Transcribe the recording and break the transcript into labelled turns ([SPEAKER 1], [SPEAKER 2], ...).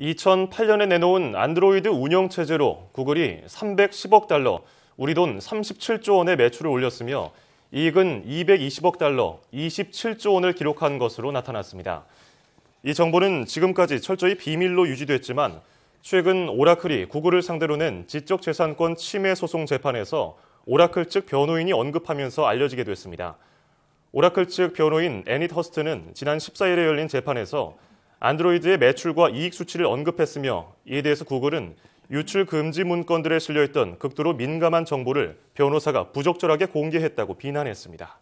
[SPEAKER 1] 2008년에 내놓은 안드로이드 운영체제로 구글이 310억 달러, 우리 돈 37조 원의 매출을 올렸으며 이익은 220억 달러, 27조 원을 기록한 것으로 나타났습니다. 이 정보는 지금까지 철저히 비밀로 유지됐지만 최근 오라클이 구글을 상대로 낸 지적재산권 침해 소송 재판에서 오라클 측 변호인이 언급하면서 알려지게 됐습니다. 오라클 측 변호인 애니 터스트는 지난 14일에 열린 재판에서 안드로이드의 매출과 이익 수치를 언급했으며 이에 대해서 구글은 유출 금지 문건들에 실려있던 극도로 민감한 정보를 변호사가 부적절하게 공개했다고 비난했습니다.